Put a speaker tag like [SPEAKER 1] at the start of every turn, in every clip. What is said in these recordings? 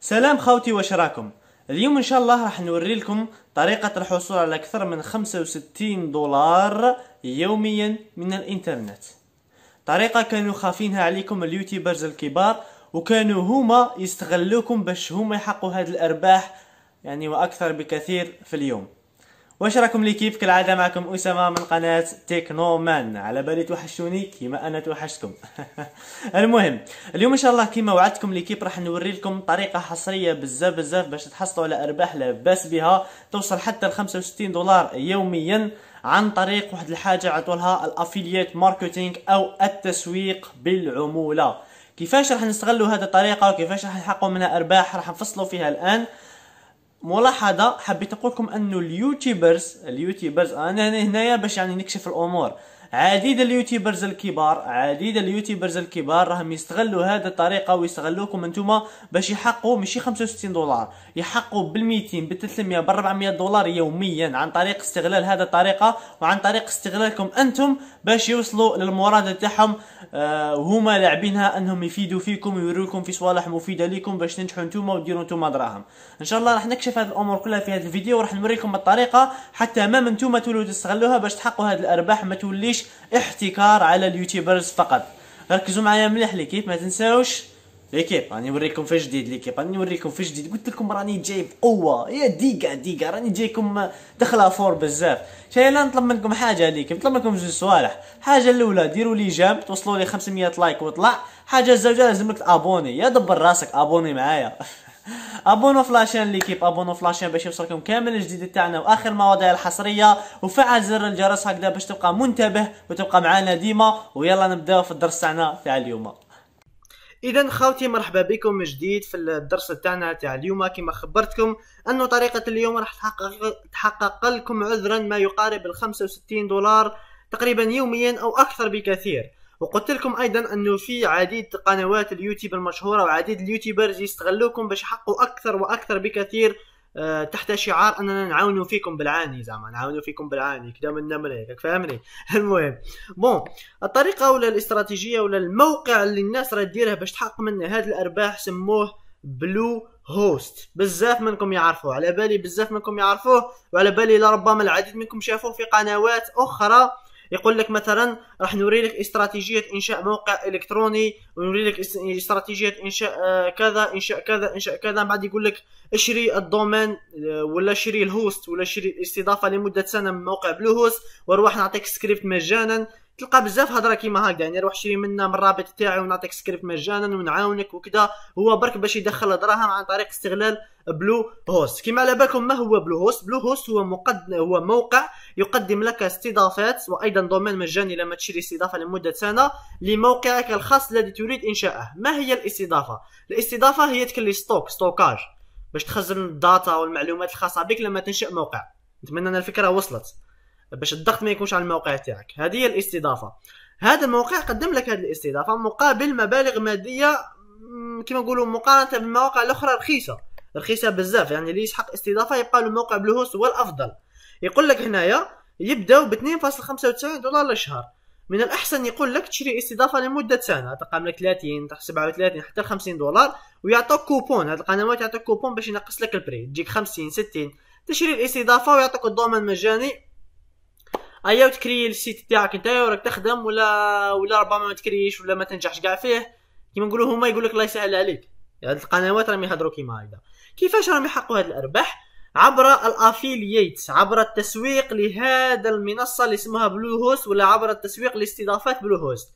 [SPEAKER 1] سلام خاوتي واش راكم اليوم ان شاء الله راح نوري لكم طريقة الحصول على اكثر من 65 دولار يوميا من الانترنت طريقة كانوا خافينها عليكم اليوتيوبرز الكبار وكانوا هما يستغلوكم باش هما يحققوا هاد الارباح يعني واكثر بكثير في اليوم واش راكم ليكيب كالعاده معكم اسامه من قناه تيكنو مان على بالي توحشوني كيما انا توحشتكم المهم اليوم ان شاء الله كيما وعدتكم ليكيب راح نوري لكم طريقه حصريه بزاف بزاف باش تحصلوا على ارباح لاباس بها توصل حتى ل 65 دولار يوميا عن طريق واحد الحاجه عطولها الافيليت ماركتينغ او التسويق بالعموله كيفاش راح نستغلوا هذه الطريقه وكيفاش راح نحققوا منها ارباح راح نفصلوا فيها الان ملاحظه حبيت نقول لكم انه اليوتيوبرز اليوتيوبرز انا آه، هنايا باش يعني نكشف الامور عديد اليوتيوبرز الكبار عديد اليوتيوبرز الكبار راهم يستغلوا هذا الطريقه ويستغلوكم انتم باش يحققوا ماشي 65 دولار يحققوا بال 200 بال 300 بال 400 دولار يوميا عن طريق استغلال هذا الطريقه وعن طريق استغلالكم انتم باش يوصلوا للمراد تاعهم وهما آه، لاعبينها انهم يفيدوا فيكم ويوريكم في صوالح مفيده ليكم باش تنجحوا انتم وديروا انتم دراهم ان شاء الله راح نكشف هذه الامور كلها في هذا الفيديو وراح نوريكم الطريقه حتى ما انتم تولوا تستغلوها باش تحققوا هذه الارباح ما توليش ماهيش احتكار على اليوتيوبرز فقط ركزوا معايا مليح ليكيب ما تنساوش ليكيب راني نوريكم في جديد ليكيب راني نوريكم في جديد قلت لكم راني جاي بقوه يا ديكا ديكا راني جايكم دخله فور بزاف شاي نطلب منكم حاجه ليكيب نطلب منكم زوج صوالح الحاجه الاولى ديروا لي جام توصلوا لي 500 لايك وطلع حاجه الزوجه لازم لك تابوني يا دبر راسك ابوني معايا ابونو فلاشين اللي كيب ابونو فلاشين باش يوصلكم كامل الجديد تاعنا واخر المواضيع الحصريه وفعل زر الجرس هكذا باش تبقى منتبه وتبقى معنا ديما ويلا نبداو في الدرس تاعنا تاع اليوم اذا خاوتي مرحبا بكم من جديد في الدرس تاعنا تاع اليوم كما خبرتكم انه طريقه اليوم راح تحقق تحقق لكم عذرا ما يقارب ال 65 دولار تقريبا يوميا او اكثر بكثير وقلت لكم ايضا انه في عديد قنوات اليوتيوب المشهوره وعديد اليوتيوبرز يستغلوكم باش يحققوا اكثر واكثر بكثير آه، تحت شعار اننا نعاونوا فيكم بالعاني زعما نعاونوا فيكم بالعاني كذا من نمره راك فاهمني المهم بون الطريقه ولا الاستراتيجيه ولا الموقع اللي الناس راه ديرها باش تحقق منه هاد الارباح سموه بلو هوست بزاف منكم يعرفوه على بالي بزاف منكم يعرفوه وعلى بالي لربما العديد منكم شافوه في قنوات اخرى يقول لك مثلا راح نوري لك استراتيجيه انشاء موقع الكتروني ونوري لك استراتيجيه انشاء آه، كذا انشاء كذا انشاء كذا بعد يقول لك اشري الدومين آه، ولا اشري الهوست ولا اشري الاستضافه لمده سنه من موقع بلو هوست واروح نعطيك سكريبت مجانا تلقى بزاف هضره كيما هكذا يعني روح شري منا من الرابط تاعي ونعطيك سكريبت مجانا ونعاونك وكذا هو برك باش يدخل دراهم عن طريق استغلال بلو هوست كيما على بالكم ما هو بلو هوست بلو هوست هو مقدم هو موقع يقدم لك استضافات وايضا دومين مجاني لما تشري استضافه لمده سنه لموقعك الخاص الذي تريد انشاءه ما هي الاستضافه الاستضافه هي تكلي ستوك ستوكاج باش تخزن الداتا والمعلومات الخاصه بك لما تنشئ موقع نتمنى ان الفكره وصلت باش الضغط ما يكونش على الموقع تاعك هذه هي الاستضافه هذا الموقع قدم لك هذه الاستضافه مقابل مبالغ ماديه كما نقولوا مقارنه بالمواقع الاخرى رخيصه رخيصه بزاف يعني اللي يسحق استضافه يبقى له موقع بلوهوس هو الافضل يقول لك هنايا يبداو ب 2.95 دولار للشهر من الاحسن يقول لك تشري استضافه لمده سنه تقام لك 30 تحت 37 حتى 50 دولار ويعطوك كوبون هاد القنوات يعطوك كوبون باش ينقص لك البري تجيك 50 60 تشري الاستضافه ويعطوك الدومين مجاني ايا تكري السيت تاعك انت وراك تخدم ولا ولا ربما ما تكريش ولا ما تنجحش كاع فيه كيما نقولوا هما يقول لك الله يسهل عليك هاد القنوات راهم يهضروا كيما هكذا كيفاش راهم يحققوا هاد الارباح عبر الافيلييت عبر التسويق لهذا المنصه اللي اسمها بلو هوست ولا عبر التسويق لاستضافات بلو هوست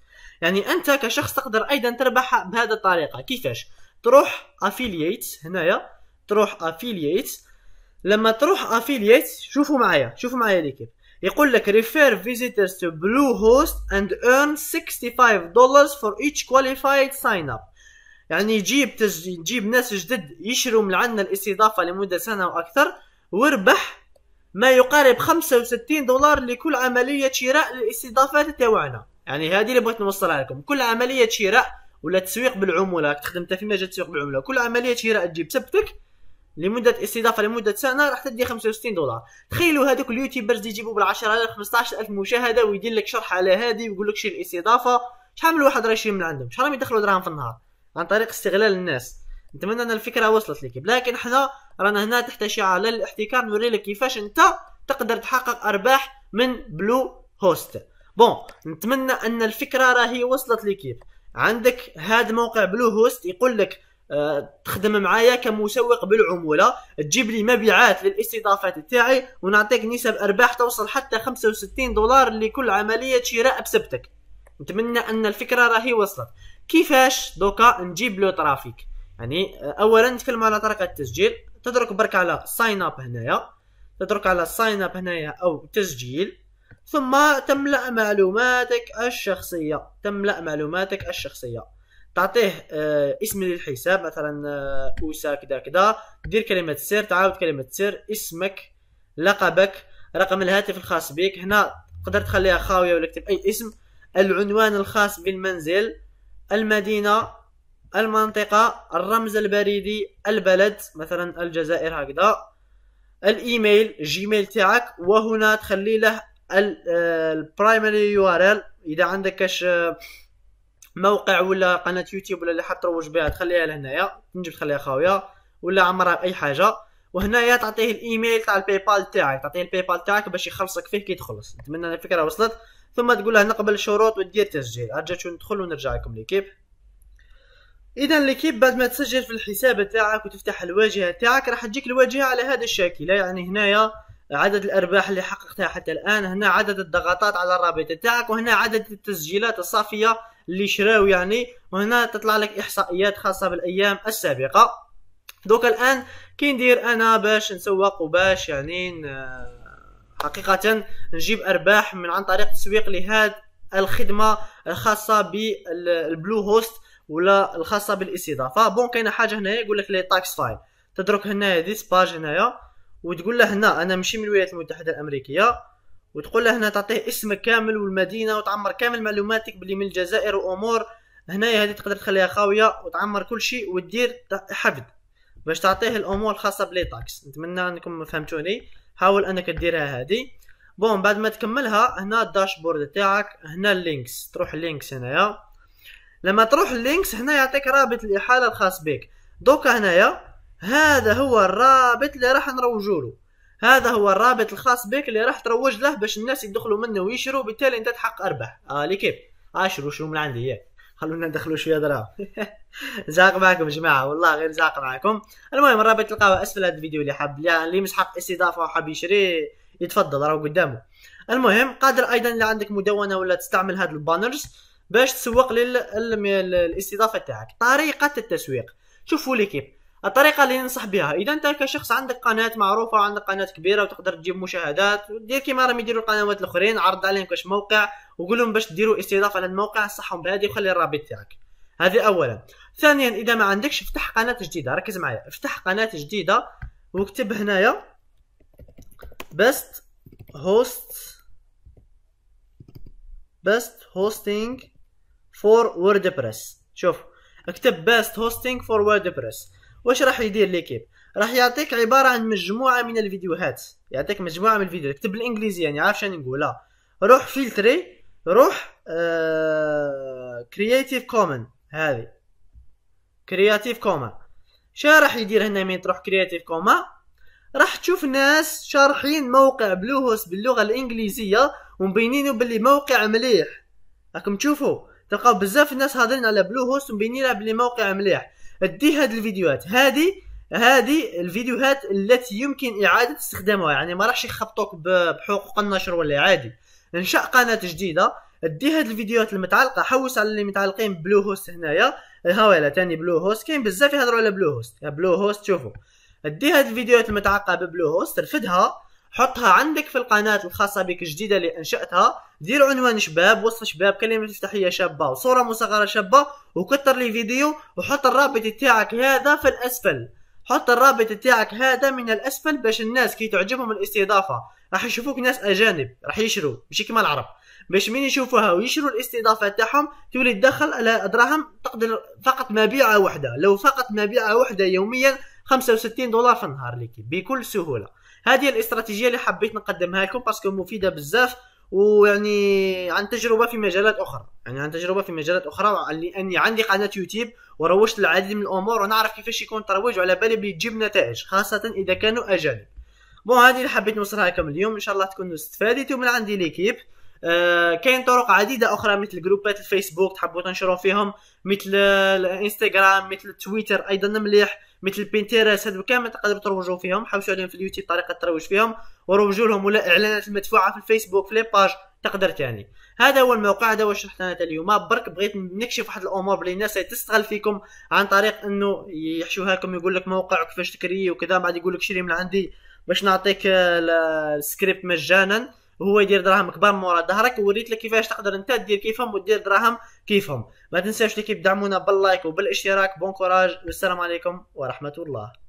[SPEAKER 1] يعني انت كشخص تقدر ايضا تربح بهذه الطريقه كيفاش تروح افيلييت هنايا تروح افيلييت لما تروح افيلييت شوفوا معايا شوفوا معايا ليكيب يقول لك refer visitors to Bluehost and earn 65 dollars for each qualified sign up يعني يجيب تج... يجيب ناس جدد يشروا من عندنا الاستضافه لمده سنه واكثر واربح ما يقارب 65 دولار لكل عمليه شراء للاستضافات تاعنا يعني هذه اللي بغيت نوصلها لكم كل عمليه شراء ولا تسويق بالعموله خدمت في مجال تسويق بالعموله كل عمليه شراء تجيب سبتك لمده استضافه لمده سنه راح تدي 65 دولار تخيلوا هذوك اليوتيوبرز يجيبوا بال 10000 15000 مشاهده ويدير لك شرح على هذه ويقول لك شيل الاستضافه شحال من واحد راه يشري من عندهم شحال راهم يدخلوا دراهم في النهار عن طريق استغلال الناس نتمنى ان الفكره وصلت لك لكن حنا رانا هنا تحت شعار للاحتكار نوري لك كيفاش انت تقدر تحقق ارباح من بلو هوست بون نتمنى ان الفكره راهي وصلت لك عندك هاد موقع بلو هوست يقول لك تخدم معايا كمسوق بالعموله تجيب لي مبيعات للاستضافات تاعي ونعطيك نسب ارباح توصل حتى 65 دولار لكل عمليه شراء بسبتك نتمنى ان الفكره راهي وصلت كيفاش دوكا نجيب لو ترافيك يعني اولا نتكلم على طريقه التسجيل تدرك برك على ساين اب هنايا تدرك على ساين اب هنايا او تسجيل ثم تملا معلوماتك الشخصيه تملا معلوماتك الشخصيه تعطيه آه، اسم للحساب مثلا آه، اوسا كذا كذا دير كلمه سر تعاود كلمه سر اسمك لقبك رقم الهاتف الخاص بك هنا تقدر تخليها خاويه ولا اكتب اي اسم العنوان الخاص بالمنزل المدينه المنطقه الرمز البريدي البلد مثلا الجزائر هكذا الايميل جيميل تاعك وهنا تخلي له آه، البرايمري يو ار ال اذا عندك كاش موقع ولا قناه يوتيوب ولا اللي روج بها تخليها لهنايا نجم تخليها خاويه ولا عمرها باي حاجه وهنايا تعطيه الايميل تاع الباي بال تاعك تعطيه الباي بال تاعك باش يخلصك فيه كي تخلص نتمنى الفكره وصلت ثم تقول له نقبل الشروط ودير تسجيل ارجع ندخل ونرجع لكم ليكيب اذا ليكيب بعد ما تسجل في الحساب تاعك وتفتح الواجهه تاعك راح تجيك الواجهه على هذا الشكل يعني هنايا عدد الارباح اللي حققتها حتى الان هنا عدد الضغطات على الرابط تاعك وهنا عدد التسجيلات الصافيه اللي شراو يعني وهنا تطلع لك احصائيات خاصه بالايام السابقه دوك الان كي ندير انا باش نسوق وباش يعني آه، حقيقه نجيب ارباح من عن طريق التسويق لهذا الخدمه الخاصه بالبلو هوست ولا الخاصه بالاستضافه بون كاينه حاجه هنايا يقول لك لي تاكس فايل تدرك هنايا باج هنايا وتقول له هنا انا ماشي من الولايات المتحده الامريكيه وتقول له هنا تعطيه اسمك كامل والمدينه وتعمر كامل معلوماتك باللي من الجزائر وامور هنايا هذه تقدر تخليها خاويه وتعمر كل شيء وتدير حفظ باش تعطيه الامور الخاصه بلي تاكس نتمنى انكم فهمتوني حاول انك ديرها هذه بون بعد ما تكملها هنا الداشبورد تاعك هنا اللينكس تروح اللينكس هنايا لما تروح اللينكس هنا يعطيك رابط الاحاله الخاص بك دوكا هنايا هذا هو الرابط اللي راح نروجوله هذا هو الرابط الخاص بك اللي راح تروج له باش الناس يدخلوا منه ويشروا بالتالي انت تحقق ارباح اه ليكيب اشروا آه، شو من عندي ياك إيه. خلونا ندخلوا شويه دراهم زاق معكم جماعه والله غير زاق معكم المهم الرابط تلقاوه اسفل هذا الفيديو اللي حاب اللي مش حق استضافه وحاب يشري يتفضل راهو قدامه المهم قادر ايضا اللي عندك مدونه ولا تستعمل هذا البانرز باش تسوق للاستضافه تاعك طريقه التسويق شوفوا ليكيب الطريقه اللي ننصح بها اذا انت كشخص عندك قناه معروفه وعندك قناه كبيره وتقدر تجيب مشاهدات ودير كيما راهم يديروا القنوات الاخرين عرض عليهم كاش موقع وقول لهم باش ديروا استضافه على الموقع صحهم بهذه وخلي الرابط تاعك هذه اولا ثانيا اذا ما عندكش افتح قناه جديده ركز معايا افتح قناه جديده واكتب هنايا best host best hosting for wordpress شوف اكتب best hosting for wordpress واش راح يدير ليكيب راح يعطيك عباره عن مجموعه من الفيديوهات يعطيك مجموعه من الفيديوهات كتب بالانجليزيه يعني عارف شنو نقول آه. روح فلتري روح كرياتيف آه، كومن هذه كرياتيف كومن شنو راح يدير هنا من تروح كرياتيف كومن راح تشوف ناس شارحين موقع بلوهوس باللغه الانجليزيه ومبينينو باللي موقع مليح راكم تشوفوا تلقاو بزاف الناس هادرين على بلوهوس ومبينين بلي موقع مليح دي هذه الفيديوهات هذه هذه الفيديوهات التي يمكن اعاده استخدامها يعني ما راحش يخبطوك بحقوق النشر ولا عادي انشا قناه جديده دي هاد الفيديوهات المتعلقه حوس على اللي متعلقين بلو هوست هنايا ولا تاني بلو هوست كاين بزاف يهضروا على بلو هوست بلو هوست شوفوا دي هاد الفيديوهات المتعلقه ببلو هوست رفدها حطها عندك في القناة الخاصة بك الجديدة اللي انشأتها دير عنوان شباب وصف شباب كلمة مفتاحية شابة وصورة مصغرة شابة وكتر لي فيديو وحط الرابط تاعك هذا في الأسفل حط الرابط تاعك هذا من الأسفل باش الناس كي تعجبهم الاستضافة راح يشوفوك ناس أجانب راح يشروا مش كيما العرب باش من يشوفوها ويشروا الاستضافه تاعهم تولي تدخل على دراهم تقدر فقط مبيعه واحده لو فقط مبيعه واحده يوميا 65 دولار في النهار لك بكل سهوله هذه الاستراتيجيه اللي حبيت نقدمها لكم باسكو مفيده بزاف ويعني عن تجربه في مجالات اخرى يعني عن تجربه في مجالات اخرى لاني عندي قناه يوتيوب وروجت العديد من الامور ونعرف كيفاش يكون الترويج وعلى بالي بلي تجيب نتائج خاصه اذا كانوا اجانب بون هذه اللي حبيت نوصلها لكم اليوم ان شاء الله تكونوا استفادتوا من عندي ليكيب آه كاين طرق عديده اخرى مثل جروبات الفيسبوك تحبوا تنشروا فيهم مثل الانستغرام مثل تويتر ايضا مليح مثل بينتيرس هذو كامل تقدروا تروجوا فيهم حوشوا عليهم في اليوتيوب طريقه تروج فيهم وروجوا لهم ولا اعلانات المدفوعه في الفيسبوك في لي باج تقدر تاني هذا هو الموقع هذا هو شرحت انا اليوم برك بغيت نكشف واحد الامور بلي الناس تستغل فيكم عن طريق انه يحشوها لكم يقول لك موقع كيفاش تكري وكذا بعد يقول لك شري من عندي باش نعطيك السكريبت مجانا وهو يدير دراهم كبار مورا ظهرك ووريت لك كيفاش تقدر انت دير كيفهم ودير دراهم كيفهم ما تنساش ليكيب دعمونا باللايك وبالاشتراك بون كوراج والسلام عليكم ورحمه الله